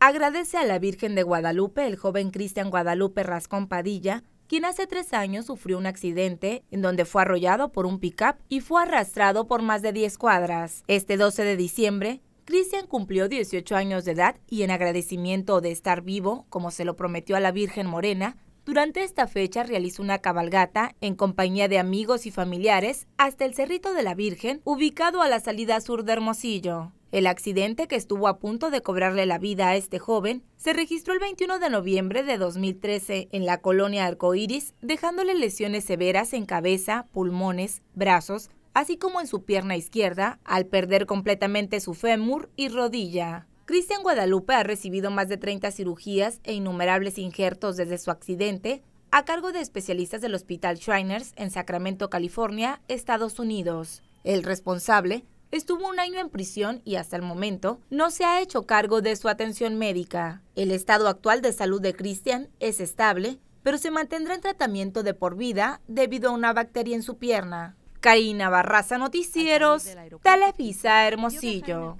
agradece a la Virgen de Guadalupe el joven Cristian Guadalupe Rascón Padilla, quien hace tres años sufrió un accidente en donde fue arrollado por un pickup y fue arrastrado por más de 10 cuadras. Este 12 de diciembre, Cristian cumplió 18 años de edad y en agradecimiento de estar vivo, como se lo prometió a la Virgen Morena, durante esta fecha realizó una cabalgata en compañía de amigos y familiares hasta el Cerrito de la Virgen, ubicado a la salida sur de Hermosillo. El accidente que estuvo a punto de cobrarle la vida a este joven se registró el 21 de noviembre de 2013 en la colonia Arcoíris, dejándole lesiones severas en cabeza, pulmones, brazos, así como en su pierna izquierda, al perder completamente su fémur y rodilla. Cristian Guadalupe ha recibido más de 30 cirugías e innumerables injertos desde su accidente, a cargo de especialistas del Hospital Shriners en Sacramento, California, Estados Unidos. El responsable Estuvo un año en prisión y hasta el momento no se ha hecho cargo de su atención médica. El estado actual de salud de Cristian es estable, pero se mantendrá en tratamiento de por vida debido a una bacteria en su pierna. Karina Barraza Noticieros, Televisa Hermosillo.